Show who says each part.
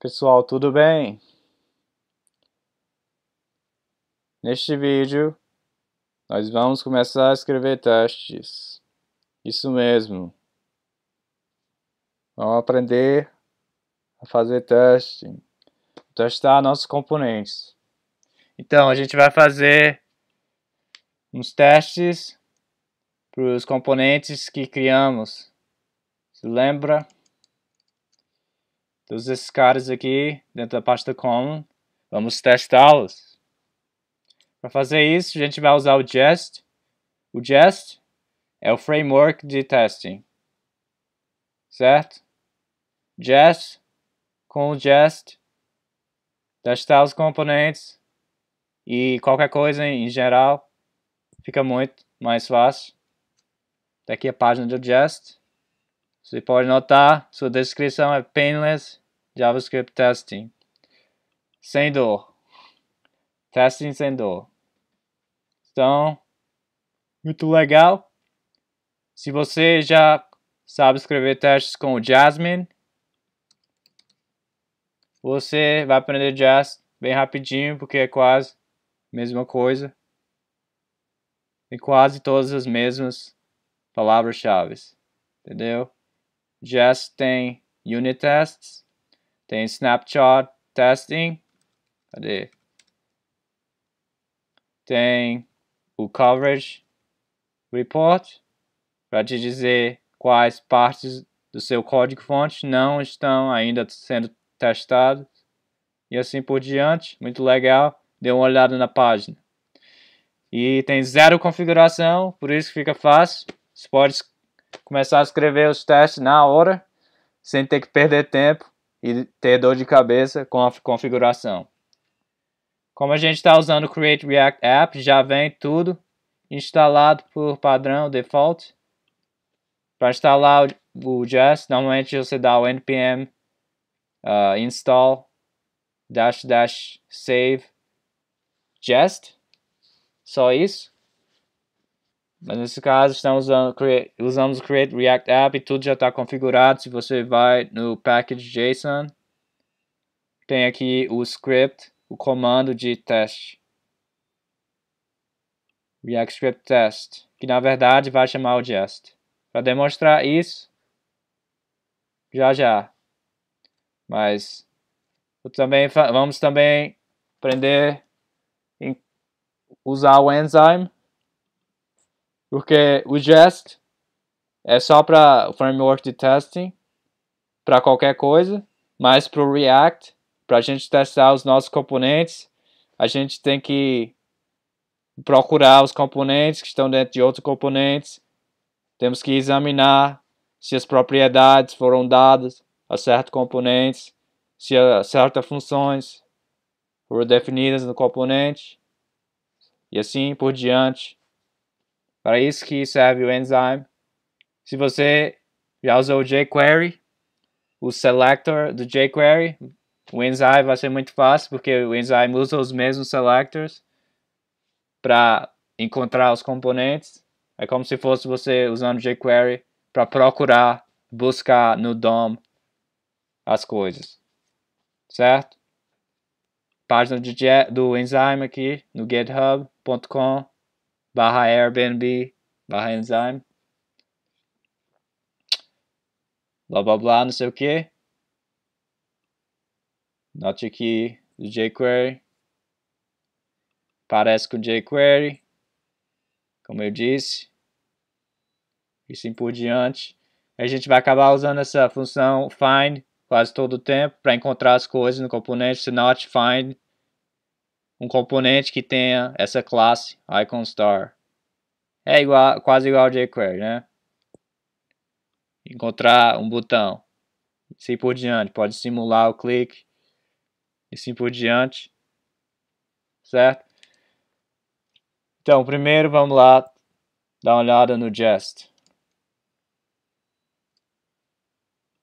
Speaker 1: pessoal, tudo bem? Neste vídeo, nós vamos começar a escrever testes. Isso mesmo. Vamos aprender a fazer teste, Testar nossos componentes. Então, a gente vai fazer uns testes para os componentes que criamos. Se lembra? Todos esses caras aqui dentro da pasta common, vamos testá-los. Para fazer isso, a gente vai usar o Jest. O Jest é o framework de testing, certo? Jest, com o Jest, testar os componentes e qualquer coisa em geral fica muito mais fácil. Daqui tá a página do Jest. Você pode notar, sua descrição é painless, JavaScript Testing, sem dor, testing sem dor, Então, muito legal. Se você já sabe escrever testes com o Jasmine, você vai aprender Jazz bem rapidinho, porque é quase a mesma coisa. e quase todas as mesmas palavras-chave. Entendeu? Jazz tem unit tests, tem snapshot testing. Cadê? Tem o coverage report para te dizer quais partes do seu código-fonte não estão ainda sendo testadas e assim por diante. Muito legal. Dê uma olhada na página. E tem zero configuração, por isso que fica fácil. Você pode começar a escrever os testes na hora, sem ter que perder tempo e ter dor de cabeça com a configuração. Como a gente está usando o Create React App, já vem tudo instalado por padrão, default. Para instalar o Jest, normalmente você dá o npm uh, install dash dash save jest, só isso. Mas nesse caso, estamos usando, create, usamos o Create React App e tudo já está configurado. Se você vai no package JSON, tem aqui o script, o comando de teste. React Script Test, que na verdade vai chamar o Jest. Para demonstrar isso, já já. Mas também vamos também aprender usar o Enzyme porque o Jest é só para o framework de testing, para qualquer coisa, mas para o React, para a gente testar os nossos componentes, a gente tem que procurar os componentes que estão dentro de outros componentes, temos que examinar se as propriedades foram dadas a certos componentes, se a certas funções foram definidas no componente, e assim por diante. Para isso que serve o Enzyme. Se você já usou o jQuery, o selector do jQuery, o Enzyme vai ser muito fácil, porque o Enzyme usa os mesmos selectors para encontrar os componentes. É como se fosse você usando jQuery para procurar, buscar no DOM as coisas. Certo? Página do Enzyme aqui no github.com barra Airbnb, barra Enzyme, blá blá blá, não sei o que. Note que o jQuery parece com o jQuery, como eu disse, e assim por diante. A gente vai acabar usando essa função find quase todo o tempo para encontrar as coisas no componente. Se not find, um componente que tenha essa classe IconStar. É igual, quase igual ao jQuery, né? Encontrar um botão. E assim por diante. Pode simular o clique. E assim por diante. Certo? Então, primeiro vamos lá dar uma olhada no Jest.